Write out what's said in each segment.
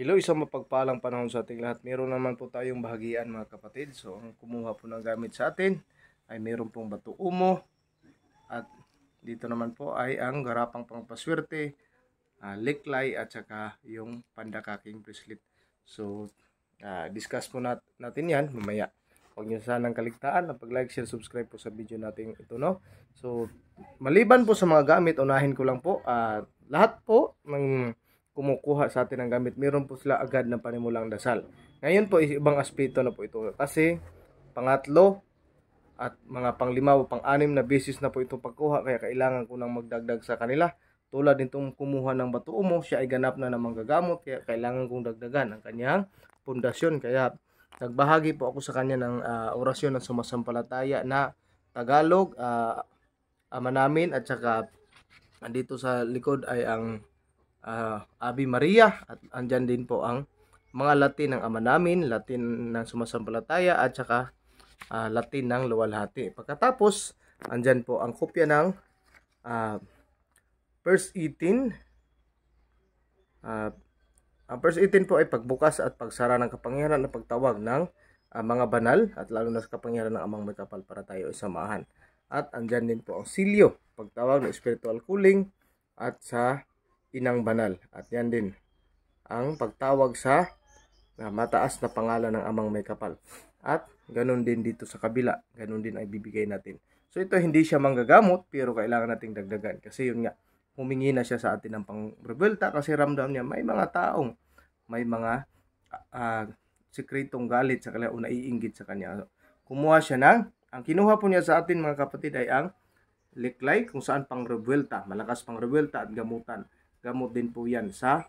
Hello, isang mapagpalang panahon sa ating lahat. Meron naman po tayong bahagian mga kapatid. So, ang kumuha po ng gamit sa atin ay meron pong bato umo. At dito naman po ay ang garapang pangpaswerte, uh, liklay at saka yung pandakaking bracelet. So, uh, discuss po nat natin yan mamaya. Huwag nyo sanang kaligtaan na pag-like, share, subscribe po sa video natin ito, no? So, maliban po sa mga gamit, unahin ko lang po. Uh, lahat po ng kumukuha sa atin ng gamit, meron po sila agad ng panimulang dasal. Ngayon po, ibang aspeto na po ito. Kasi, pangatlo, at mga panglima o panganim na beses na po ito pagkuha kaya kailangan ko nang magdagdag sa kanila. Tulad nitong kumuha ng bato mo, siya ay ganap na namang gagamot. kaya kailangan kong dagdagan ang kanyang pundasyon. Kaya nagbahagi po ako sa kanya ng uh, orasyon ng sumasampalataya na Tagalog, uh, ama namin at saka dito sa likod ay ang uh, ah, Abi Maria at andyan din po ang mga Latin ng ama namin, Latin ng sumasampalataya at saka uh, Latin ng luwalhati. Pagkatapos, andyan po ang kopya ng uh, verse 18. Uh, ang verse 18 po ay pagbukas at pagsara ng kapangyarihan at pagtawag ng uh, mga banal at lalo na sa kapangyarihan ng amang may kapal para tayo isamahan. At andyan din po ang silyo, pagtawag ng spiritual cooling at sa inang banal. At yan din ang pagtawag sa na mataas na pangalan ng amang may kapal. At ganun din dito sa kabila, ganun din ay bibigay natin. So ito hindi siya manggagamot pero kailangan nating dagdagan kasi yun nga humingi na siya sa atin ng pangrebelta kasi ramdam niya may mga taong may mga uh, ah, sikretong galit sa kanya o naiinggit sa kanya. Kumuha siya ng, ang kinuha po niya sa atin mga kapatid ay ang liklay kung saan pang revuelta, malakas pang revuelta at gamutan. Gamot din po yan sa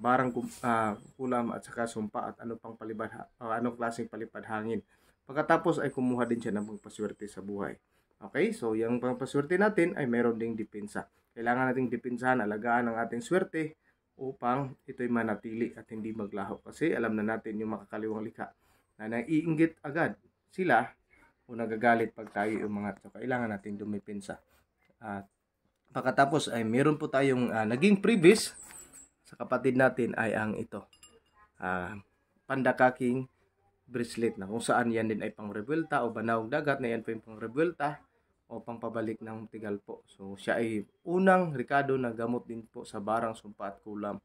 barang uh, ulam at saka sumpa at ano pang palibad, uh, anong klaseng palipad hangin. Pagkatapos ay kumuha din siya ng pagpaswerte sa buhay. Okay, so yung pangpaswerte natin ay meron ding depensa. Kailangan nating depensahan, alagaan ang ating swerte upang ito'y manatili at hindi maglaho. Kasi alam na natin yung makakaliwang lika na naiinggit agad sila o nagagalit pag tayo umangat. So, kailangan natin dumipensa at Pagkatapos ay meron po tayong uh, naging previous sa kapatid natin ay ang ito. Uh, pandakaking bracelet na kung saan yan din ay pang pangrebuelta o banawag dagat na yan po yung pangrebuelta o pangpabalik ng tigal po. So siya ay unang Ricardo na gamot din po sa barang sumpa at kulam.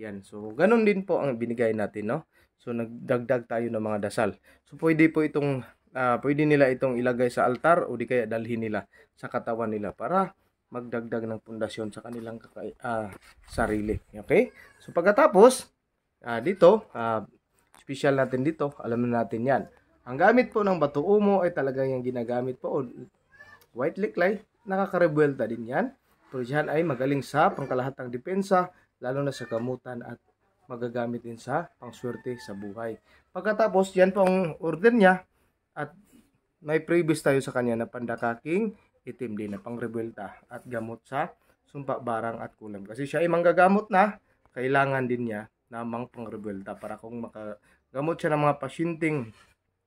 Yan. So ganun din po ang binigay natin no. So nagdagdag tayo ng mga dasal. So pwede po itong uh, pwede nila itong ilagay sa altar o di kaya dalhin nila sa katawan nila para magdagdag ng pundasyon sa kanilang uh, sarili. Okay? So pagkatapos, uh, dito, uh, special natin dito, alam na natin yan. Ang gamit po ng bato umo ay talagang yung ginagamit po. White liklay, nakakarebuelta din yan. Pero dyan ay magaling sa pangkalahatang depensa, lalo na sa gamutan at magagamit din sa pangswerte sa buhay. Pagkatapos, yan po ang order niya at may previous tayo sa kanya na pandakaking itim din na pangrebelta at gamot sa sumpa barang at kulam. Kasi siya ay manggagamot na, kailangan din niya namang pangrebelta para kung makagamot siya ng mga pasyenteng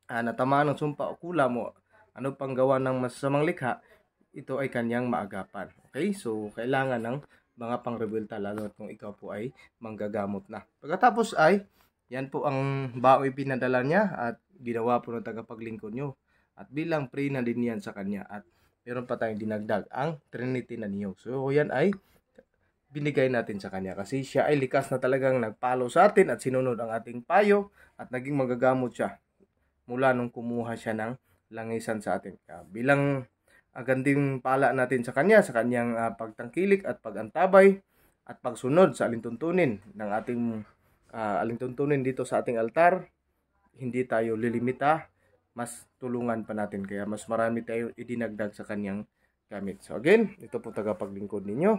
uh, ah, natamaan ng sumpa o kulam mo ano pang gawa ng masasamang likha, ito ay kanyang maagapan. Okay? So, kailangan ng mga pangrebelta lalo at kung ikaw po ay manggagamot na. Pagkatapos ay, yan po ang baoy pinadala niya at ginawa po ng tagapaglingkod nyo. At bilang pre na din yan sa kanya at meron pa tayong dinagdag ang Trinity na Neo. So, yan ay binigay natin sa kanya kasi siya ay likas na talagang nagpalo sa atin at sinunod ang ating payo at naging magagamot siya mula nung kumuha siya ng langisan sa atin. Uh, bilang aganding pala natin sa kanya, sa kanyang uh, pagtangkilik at pagantabay at pagsunod sa alintuntunin ng ating uh, alintuntunin dito sa ating altar, hindi tayo lilimita mas tulungan pa natin. Kaya mas marami tayong idinagdag sa kanyang gamit. So again, ito po tagapaglingkod ninyo.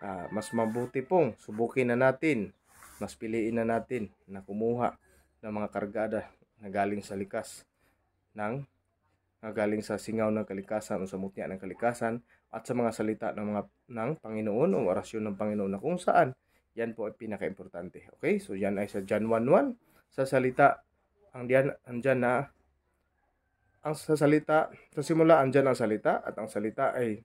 Uh, mas mabuti pong subukin na natin. Mas piliin na natin na kumuha ng mga kargada na galing sa likas ng na galing sa singaw ng kalikasan o sa mutya ng kalikasan at sa mga salita ng mga ng Panginoon o orasyon ng Panginoon na kung saan yan po ay pinakaimportante. Okay? So yan ay sa John 1:1 sa salita ang diyan ang diyan na ang sa salita, sa simula andyan ang salita at ang salita ay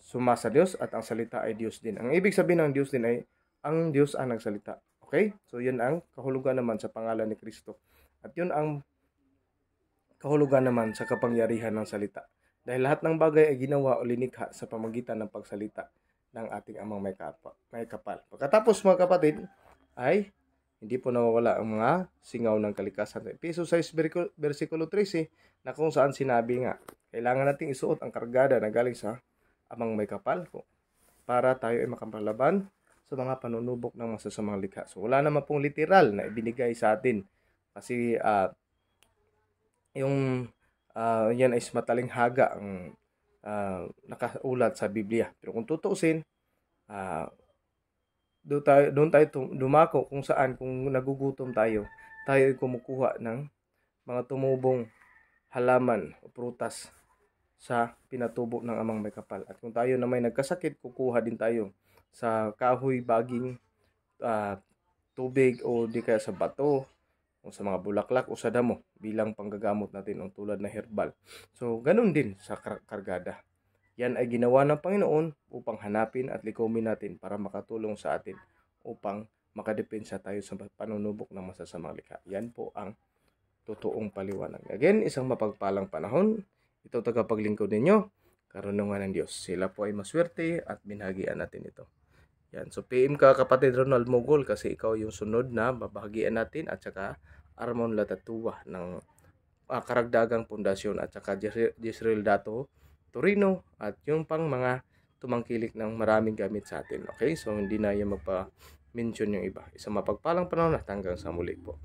sumasa Diyos at ang salita ay Diyos din. Ang ibig sabihin ng Diyos din ay ang Diyos ang nagsalita. Okay? So yun ang kahulugan naman sa pangalan ni Kristo. At yun ang kahulugan naman sa kapangyarihan ng salita. Dahil lahat ng bagay ay ginawa o linikha sa pamagitan ng pagsalita ng ating amang may, kapal. Pagkatapos mga kapatid, ay hindi po nawawala ang mga singaw ng kalikasan. Piso 6 versikulo 13 na kung saan sinabi nga, kailangan nating isuot ang kargada na galing sa amang may kapal ko para tayo ay makapalaban sa mga panunubok ng masasamang likha. So wala naman pong literal na ibinigay sa atin kasi uh, yung uh, yan ay mataling haga ang uh, nakaulat sa Biblia. Pero kung tutuusin, uh, doon tayo, doon tayo dumako kung saan kung nagugutom tayo, tayo ay kumukuha ng mga tumubong halaman o prutas sa pinatubo ng amang may kapal. At kung tayo naman nagkasakit, kukuha din tayo sa kahoy, baging, uh, tubig o di kaya sa bato o sa mga bulaklak o sa damo bilang panggagamot natin o tulad na herbal. So, ganun din sa kar- kargada. Yan ay ginawa ng Panginoon upang hanapin at likumin natin para makatulong sa atin upang makadepensa tayo sa panunubok ng masasamang likha. Yan po ang totoong paliwanag. Again, isang mapagpalang panahon. Ito tagapaglingkod ninyo, karunungan ng Diyos. Sila po ay maswerte at binhagian natin ito. Yan. So PM ka kapatid Ronald Mogol kasi ikaw yung sunod na babahagian natin at saka Armon Latatua ng uh, karagdagang pundasyon at saka Jisrael Dato Torino at yung pang mga tumangkilik ng maraming gamit sa atin. Okay? So, hindi na yung magpa-mention yung iba. Isang mapagpalang panahon at hanggang sa muli po.